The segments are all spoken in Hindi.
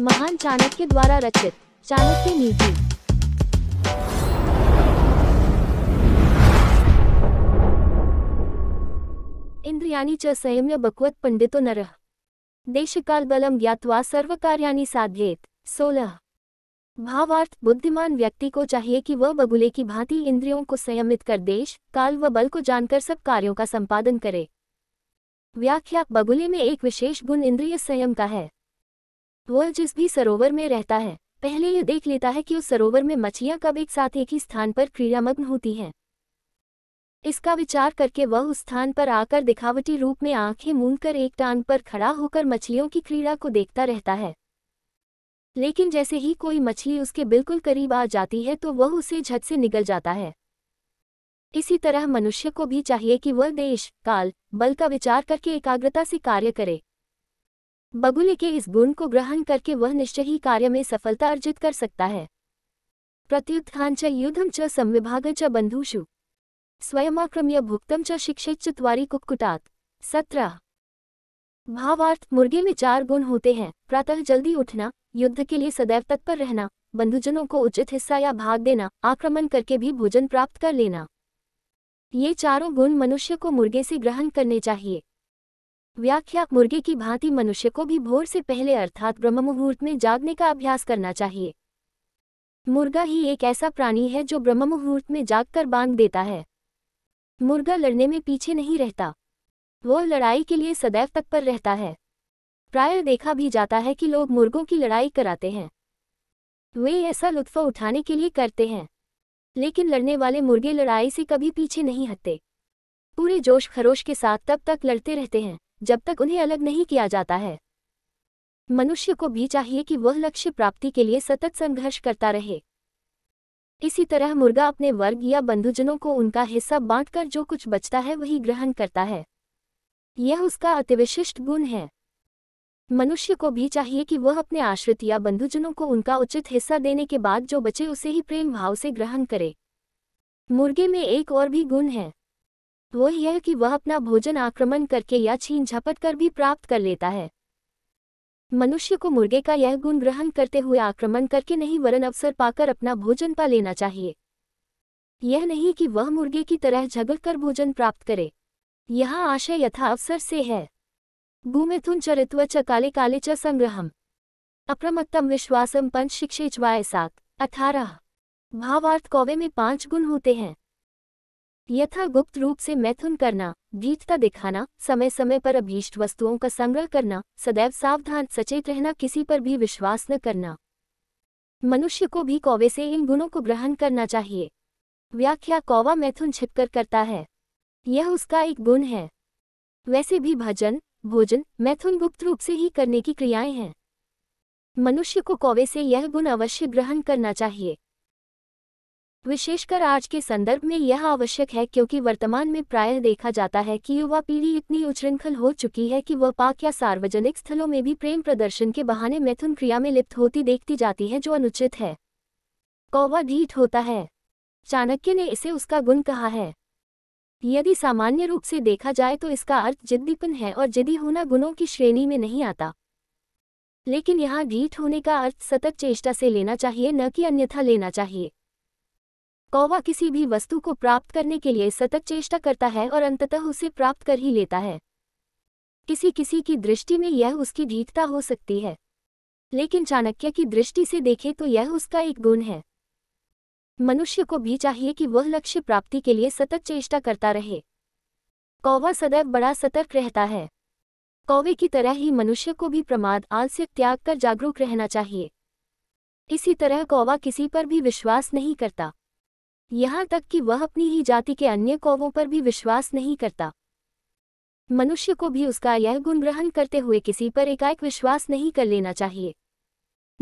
महान चाणक्य द्वारा रचित चाणक्य नीति इंद्रियाणी च संयम्य बकवत पंडितो नरः देशकाल बलम ज्ञातवा सर्व कार्याणी साध्येत सोलह भावार्थ बुद्धिमान व्यक्ति को चाहिए कि वह बगुले की भांति इंद्रियों को संयमित कर देश काल व बल को जानकर सब कार्यों का संपादन करे व्याख्या बगुले में एक विशेष गुण इंद्रिय संयम का है वह जिस भी सरोवर में रहता है पहले यह देख लेता है कि उस सरोवर में मछलियां कब एक साथ एक ही स्थान पर क्रियामग्न होती हैं इसका विचार करके वह उस स्थान पर आकर दिखावटी रूप में आंखें मूंद कर एक टांग पर खड़ा होकर मछलियों की क्रीड़ा को देखता रहता है लेकिन जैसे ही कोई मछली उसके बिल्कुल करीब आ जाती है तो वह उसे झट से निकल जाता है इसी तरह मनुष्य को भी चाहिए कि वह देश काल बल का विचार करके एकाग्रता से कार्य करे बगुले के इस गुण को ग्रहण करके वह निश्चय ही कार्य में सफलता अर्जित कर सकता है प्रत्युत्थान च युद्धम च संविभाग च बंधुषु स्वयमाक्रम्य भुक्तम च शिक्षित चुतवारी कुक्कुटात सत्रह भावार्थ मुर्गे में चार गुण होते हैं प्रातः जल्दी उठना युद्ध के लिए सदैव तत्पर रहना बंधुजनों को उचित हिस्सा या भाग देना आक्रमण करके भी भोजन प्राप्त कर लेना ये चारों गुण मनुष्य को मुर्गे से ग्रहण करने चाहिए व्याख्या मुर्गे की भांति मनुष्य को भी भोर से पहले अर्थात ब्रह्म मुहूर्त में जागने का अभ्यास करना चाहिए मुर्गा ही एक ऐसा प्राणी है जो ब्रह्म मुहूर्त में जागकर बांध देता है मुर्गा लड़ने में पीछे नहीं रहता वह लड़ाई के लिए सदैव तत्पर रहता है प्राय देखा भी जाता है कि लोग मुर्गों की लड़ाई कराते हैं वे ऐसा लुत्फ उठाने के लिए करते हैं लेकिन लड़ने वाले मुर्गे लड़ाई से कभी पीछे नहीं हटते पूरे जोश खरोश के साथ तब तक लड़ते रहते हैं जब तक उन्हें अलग नहीं किया जाता है मनुष्य को भी चाहिए कि वह लक्ष्य प्राप्ति के लिए सतत संघर्ष करता रहे इसी तरह मुर्गा अपने वर्ग या बंधुजनों को उनका हिस्सा बांटकर जो कुछ बचता है वही ग्रहण करता है यह उसका अतिविशिष्ट गुण है मनुष्य को भी चाहिए कि वह अपने आश्रित या बंधुजनों को उनका उचित हिस्सा देने के बाद जो बचे उसे ही प्रेम भाव से ग्रहण करे मुर्गे में एक और भी गुण है वो यह कि वह अपना भोजन आक्रमण करके या छीन झपट कर भी प्राप्त कर लेता है मनुष्य को मुर्गे का यह गुण ग्रहण करते हुए आक्रमण करके नहीं वरन अवसर पाकर अपना भोजन पा लेना चाहिए यह नहीं कि वह मुर्गे की तरह झगड़ कर भोजन प्राप्त करे यह आशय यथा अवसर से है भूमिथुन चरित्व च काले काले च संग्रहम अप्रमत्तम विश्वासम पंच शिक्षे चवाय सात अठारह भावार्थ कौवे में पांच गुण होते हैं यथा गुप्त रूप से मैथुन करना गीतता दिखाना समय समय पर अभीष्ट वस्तुओं का संग्रह करना सदैव सावधान सचेत रहना किसी पर भी विश्वास न करना मनुष्य को भी कौवे से इन गुणों को ग्रहण करना चाहिए व्याख्या कौवा मैथुन छिपकर करता है यह उसका एक गुण है वैसे भी भजन भोजन मैथुन गुप्त रूप से ही करने की क्रियाएं हैं मनुष्य को कौवे से यह गुण अवश्य ग्रहण करना चाहिए विशेषकर आज के संदर्भ में यह आवश्यक है क्योंकि वर्तमान में प्रायः देखा जाता है कि युवा पीढ़ी इतनी उच्छृंखल हो चुकी है कि वह पाक या सार्वजनिक स्थलों में भी प्रेम प्रदर्शन के बहाने मैथुन क्रिया में लिप्त होती देखती जाती है जो अनुचित है कौवा ढीठ होता है चाणक्य ने इसे उसका गुण कहा है यदि सामान्य रूप से देखा जाए तो इसका अर्थ जिद्दीपन है और जिदी होना गुणों की श्रेणी में नहीं आता लेकिन यहाँ ढीठ होने का अर्थ सतत चेष्टा से लेना चाहिए न कि अन्यथा लेना चाहिए कौवा किसी भी वस्तु को प्राप्त करने के लिए सतत चेष्टा करता है और अंततः उसे प्राप्त कर ही लेता है किसी किसी की दृष्टि में यह उसकी भीतता हो सकती है लेकिन चाणक्य की दृष्टि से देखें तो यह उसका एक गुण है मनुष्य को भी चाहिए कि वह लक्ष्य प्राप्ति के लिए सतत चेष्टा करता रहे कौवा सदैव बड़ा सतर्क रहता है कौवे की तरह ही मनुष्य को भी प्रमाद आलस्य त्याग कर जागरूक रहना चाहिए इसी तरह कौवा किसी पर भी विश्वास नहीं करता यहाँ तक कि वह अपनी ही जाति के अन्य कौवों पर भी विश्वास नहीं करता मनुष्य को भी उसका यह गुण ग्रहण करते हुए किसी पर एकाएक विश्वास नहीं कर लेना चाहिए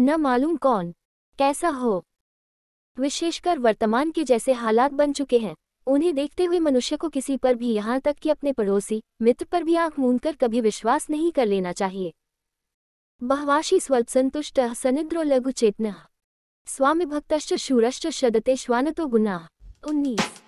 न मालूम कौन कैसा हो विशेषकर वर्तमान के जैसे हालात बन चुके हैं उन्हें देखते हुए मनुष्य को किसी पर भी यहाँ तक कि अपने पड़ोसी मित्र पर भी आंख मूंद कभी विश्वास नहीं कर लेना चाहिए बहवाशी स्वल्प संतुष्ट सनिद्रो लघु चेतना स्वामी भक्त शूरश्च शदते तो गुना उन्नीस